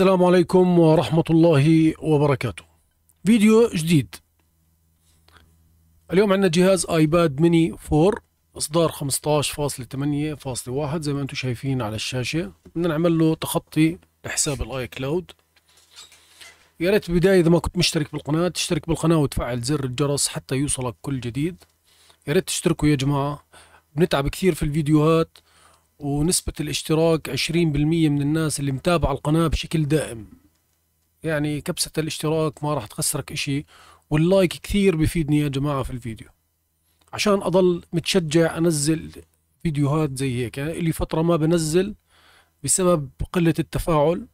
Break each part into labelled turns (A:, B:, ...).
A: السلام عليكم ورحمة الله وبركاته فيديو جديد اليوم عندنا جهاز ايباد ميني 4 اصدار 15.8.1 زي ما انتم شايفين على الشاشة بدنا نعمل له تخطي لحساب الاي كلاود يا ريت بداية اذا ما كنت مشترك بالقناة تشترك بالقناة وتفعل زر الجرس حتى يوصلك كل جديد يا ريت تشتركوا يا جماعة بنتعب كثير في الفيديوهات ونسبة الاشتراك 20% من الناس اللي متابعة القناة بشكل دائم يعني كبسة الاشتراك ما راح تخسرك اشي واللايك كثير بفيدني يا جماعة في الفيديو عشان اضل متشجع انزل فيديوهات زي هيك يعني اللي فترة ما بنزل بسبب قلة التفاعل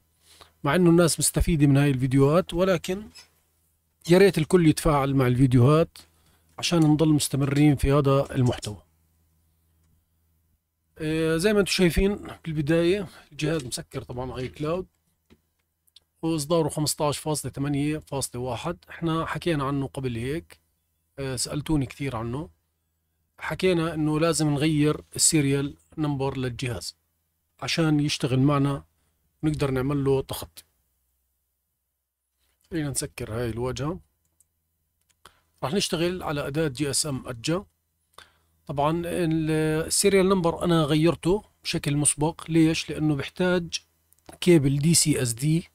A: مع انه الناس مستفيدة من هاي الفيديوهات ولكن يا ريت الكل يتفاعل مع الفيديوهات عشان نضل مستمرين في هذا المحتوى آه، زي ما انتم شايفين بالبدايه الجهاز مسكر طبعا اي كلاود واصداره 15.8.1 احنا حكينا عنه قبل هيك آه، سالتوني كثير عنه حكينا انه لازم نغير السيريال نمبر للجهاز عشان يشتغل معنا نقدر نعمل له تخطي خلينا نسكر هاي الواجهه راح نشتغل على اداه جي اس ام اجا طبعا السيريال نمبر انا غيرته بشكل مسبق ليش لانه بحتاج كيبل دي سي اس دي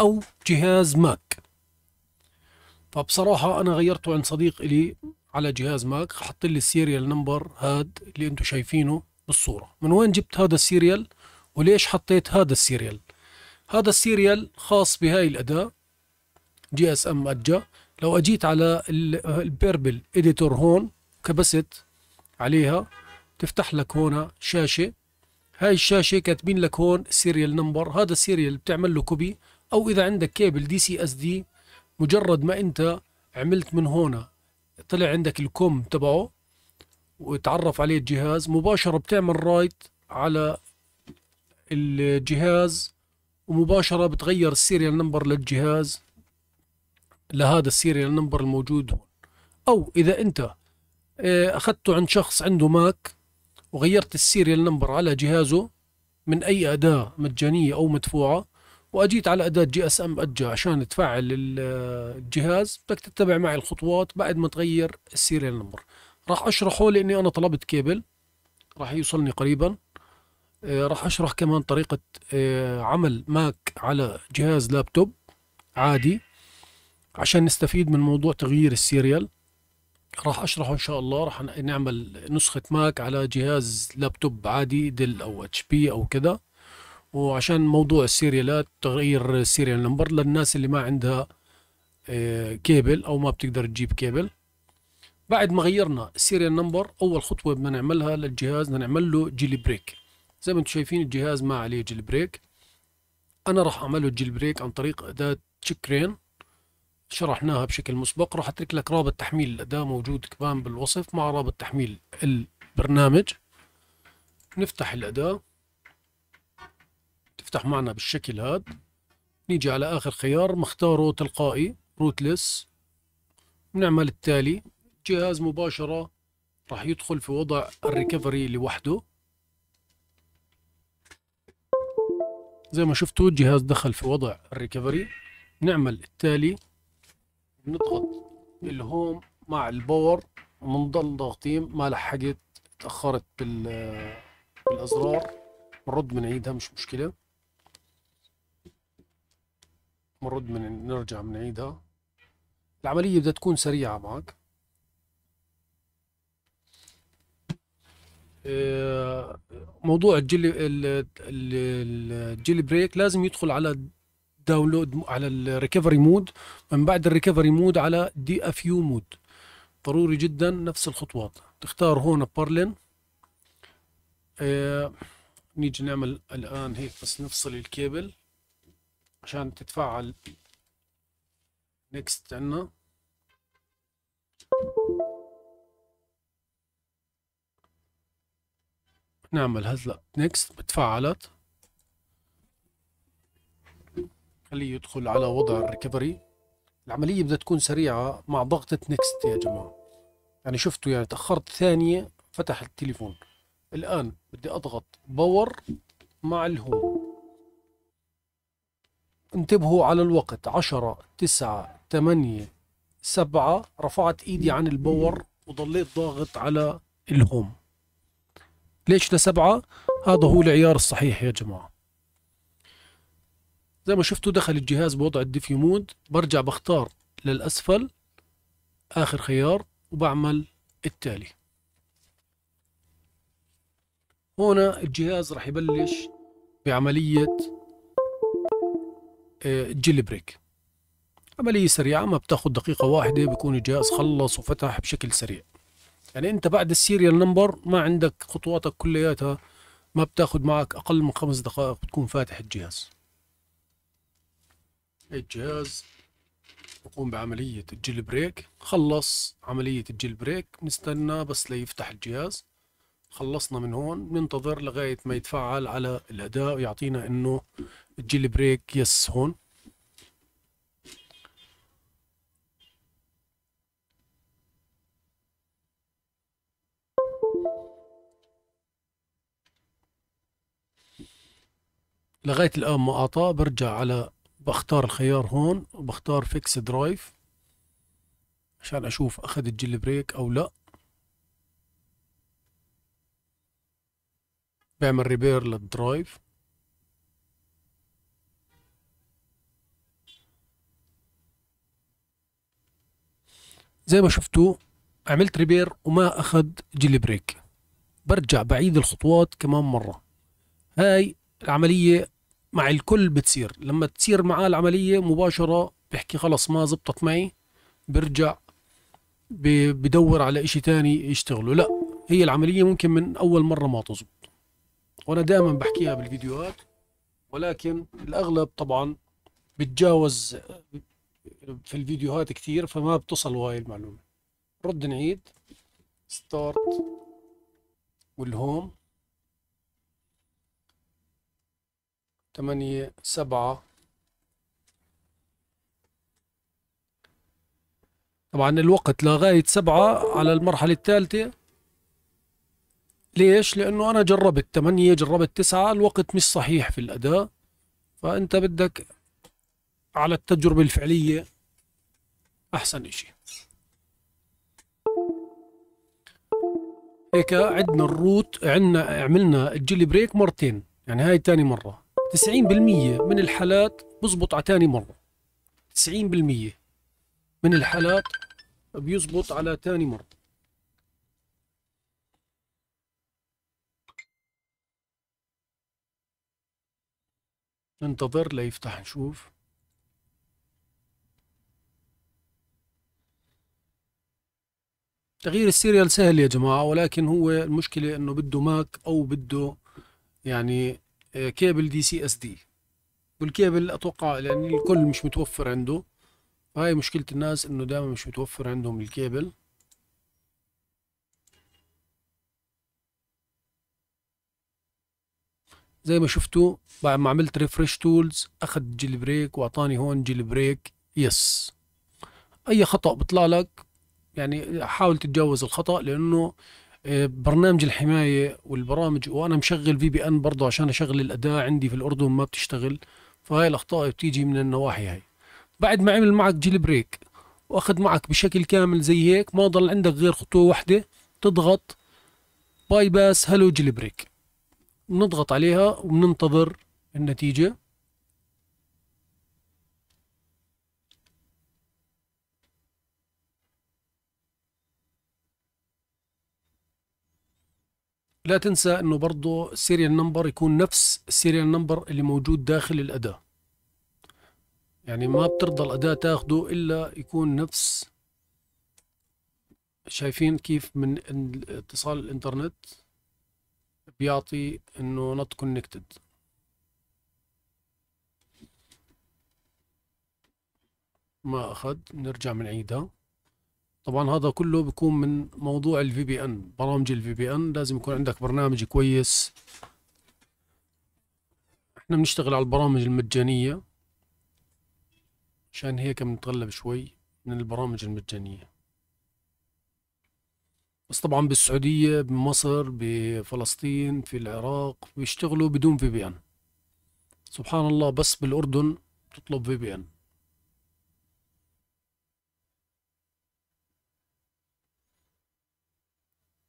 A: او جهاز ماك فبصراحة انا غيرته عند صديق الي على جهاز ماك حط لي السيريال نمبر هاد اللي انتم شايفينه بالصورة من وين جبت هذا السيريال وليش حطيت هذا السيريال هذا السيريال خاص بهاي الأداة جي اس ام أجا لو أجيت على البيربل إديتور هون كبست عليها تفتح لك هون شاشه هاي الشاشه كاتبين لك هون سيريال نمبر هذا السيريال بتعمل له كوبي او اذا عندك كيبل دي سي اس دي مجرد ما انت عملت من هون طلع عندك الكوم تبعه وتعرف عليه الجهاز مباشره بتعمل رايت على الجهاز ومباشره بتغير السيريال نمبر للجهاز لهذا السيريال نمبر الموجود هون او اذا انت إيه، اخذته عند شخص عنده ماك وغيرت السيريال نمبر على جهازه من اي اداه مجانيه او مدفوعه واجيت على اداه جي اس ام اجا عشان تفعل الجهاز بدك تتبع معي الخطوات بعد ما تغير السيريال نمبر راح اشرحه لاني انا طلبت كيبل راح يوصلني قريبا إيه، راح اشرح كمان طريقه إيه، عمل ماك على جهاز لابتوب عادي عشان نستفيد من موضوع تغيير السيريال راح اشرحه ان شاء الله راح نعمل نسخة ماك على جهاز لابتوب عادي ديل او اتش بي او كذا وعشان موضوع السيريالات تغيير السيريال نمبر للناس اللي ما عندها آه، كيبل او ما بتقدر تجيب كيبل بعد ما غيرنا السيريال نمبر اول خطوه بدنا نعملها للجهاز بدنا نعمل له جيلي بريك زي ما انتم شايفين الجهاز ما عليه جيل بريك انا راح اعمله جيل بريك عن طريق اداه رين شرحناها بشكل مسبق راح اترك لك رابط تحميل ده موجود كمان بالوصف مع رابط تحميل البرنامج نفتح الأداة تفتح معنا بالشكل هذا نيجي على آخر خيار مختاره تلقائي روتلس نعمل التالي جهاز مباشرة راح يدخل في وضع الريكفري لوحده زي ما شفتوا الجهاز دخل في وضع الريكفري نعمل التالي بنضغط الهوم مع الباور بنضل ضاغطين ما لحقت تاخرت بال بالازرار بنرد بنعيدها مش مشكله بنرد من نرجع بنعيدها العمليه بدها تكون سريعه معك آه، موضوع الجيلي الجيلي بريك لازم يدخل على داونلود على الريكفري مود من بعد الريكفري مود على دي اف يو مود ضروري جدا نفس الخطوات تختار هون بارلين آه نيجي نعمل الان هيك بس نفصل الكيبل عشان تتفعل نيكست عنا نعمل هلا نيكست بتفعلت خليه يدخل على وضع الريكفري العملية بدها تكون سريعة مع ضغطة نكست يا جماعة يعني شفتوا يعني تأخرت ثانية فتح التليفون الآن بدي أضغط باور مع الهوم انتبهوا على الوقت عشرة تسعة تمانية سبعة رفعت ايدي عن الباور وضليت ضاغط على الهوم ليش لسبعة هذا هو العيار الصحيح يا جماعة زي ما شفتوا دخل الجهاز بوضع الديفي مود برجع بختار للأسفل آخر خيار وبعمل التالي هنا الجهاز راح يبلش بعملية آه، جيلي بريك عملية سريعة ما بتاخد دقيقة واحدة بيكون الجهاز خلص وفتح بشكل سريع يعني انت بعد السيريال نمبر ما عندك خطواتك كلياتها ما بتاخد معك اقل من خمس دقائق بتكون فاتح الجهاز الجهاز إيه، يقوم بعملية الجيل بريك خلص عملية الجيل بريك نستنى بس ليفتح الجهاز خلصنا من هون ننتظر لغاية ما يتفعل على الأداء ويعطينا إنه الجيل بريك يس هون لغاية الآن ما أعطاه برجع على بختار الخيار هون وبختار فيكس درايف عشان اشوف اخذ الجيل بريك او لا بعمل ريبير للدرايف زي ما شفتوا عملت ريبير وما اخذ جيل بريك برجع بعيد الخطوات كمان مرة هاي العملية مع الكل بتصير لما تصير معاه العملية مباشرة بحكي خلص ما زبطت معي برجع بدور على اشي تاني يشتغله لا هي العملية ممكن من أول مرة ما تزبط وأنا دائما بحكيها بالفيديوهات ولكن الأغلب طبعا بتجاوز في الفيديوهات كثير فما بتصل هاي المعلومة رد نعيد ستارت والهوم تمانية سبعة طبعا الوقت لغاية سبعة على المرحلة الثالثة ليش؟ لأنه أنا جربت تمانية جربت تسعة الوقت مش صحيح في الأداء فأنت بدك على التجربة الفعلية أحسن إشي هيك عدنا الروت عندنا عملنا الجيلي بريك مرتين يعني هاي تاني مرة 90% من الحالات بزبط على تاني مرة 90% من الحالات بيزبط على تاني مرة ننتظر ليفتح نشوف تغيير السيريال سهل يا جماعة ولكن هو المشكلة انه بده ماك او بده يعني كيبل دي سي اس دي والكيبل اتوقع لان الكل مش متوفر عنده فهاي مشكلة الناس انه دائما مش متوفر عندهم الكيبل زي ما شفتوا بعد ما عملت ريفرش تولز اخذ جيل بريك واعطاني هون جيل بريك يس اي خطأ بيطلع لك يعني حاول تتجاوز الخطأ لانه برنامج الحمايه والبرامج وانا مشغل في بي ان برضه عشان اشغل الاداه عندي في الاردن ما بتشتغل فهاي الاخطاء بتيجي من النواحي هاي بعد ما عمل معك جيل بريك واخذ معك بشكل كامل زي هيك ما ضل عندك غير خطوه واحده تضغط باي باس هلو جيل بريك بنضغط عليها وبننتظر النتيجه لا تنسى انه برضه السيريال نمبر يكون نفس السيريال نمبر اللي موجود داخل الاداة يعني ما بترضى الاداة تاخده الا يكون نفس شايفين كيف من اتصال الانترنت بيعطي انه نوت كونكتد ما اخذ نرجع بنعيدها طبعا هذا كله بيكون من موضوع الفي بي ان برامج الفي بي ان لازم يكون عندك برنامج كويس احنا بنشتغل على البرامج المجانية عشان هيك بنتغلب شوي من البرامج المجانية بس طبعا بالسعودية بمصر بفلسطين في العراق بيشتغلوا بدون في بي ان سبحان الله بس بالأردن تطلب في بي ان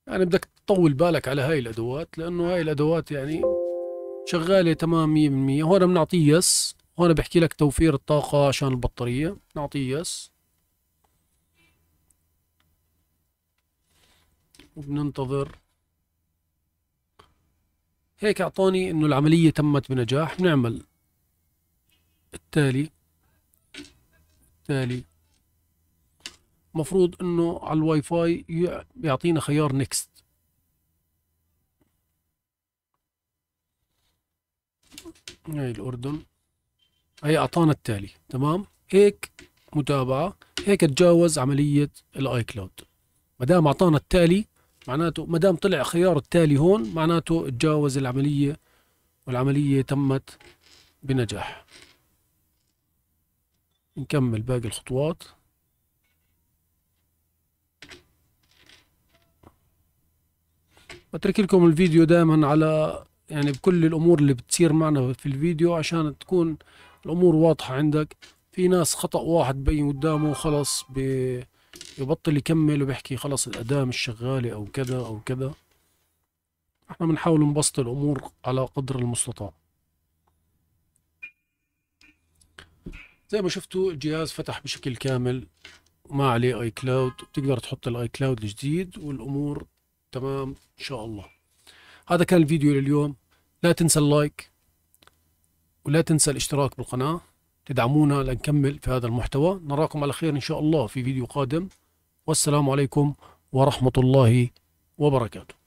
A: يعني بدك تطول بالك على هاي الادوات لانه هاي الادوات يعني شغاله تمام 100% هون بنعطيه يس هون بحكي لك توفير الطاقه عشان البطاريه نعطيه يس وبننتظر هيك اعطوني انه العمليه تمت بنجاح بنعمل التالي التالي مفروض انه على الواي فاي يعطينا خيار نيكست هاي الاردن هي اعطانا التالي تمام هيك متابعه هيك تجاوز عمليه الاي كلاود ما دام اعطانا التالي معناته ما دام طلع خيار التالي هون معناته تجاوز العمليه والعمليه تمت بنجاح نكمل باقي الخطوات بترك لكم الفيديو دائما على يعني بكل الامور اللي بتصير معنا في الفيديو عشان تكون الامور واضحه عندك في ناس خطا واحد بين قدامه خلص بيبطل يكمل وبيحكي خلص الاداه مش شغاله او كذا او كذا احنا بنحاول نبسط الامور على قدر المستطاع زي ما شفتوا الجهاز فتح بشكل كامل ما عليه اي كلاود بتقدر تحط الاي كلاود الجديد والامور تمام ان شاء الله هذا كان الفيديو لليوم لا تنسى اللايك ولا تنسى الاشتراك بالقناة تدعمونا لنكمل في هذا المحتوى نراكم على خير ان شاء الله في فيديو قادم والسلام عليكم ورحمة الله وبركاته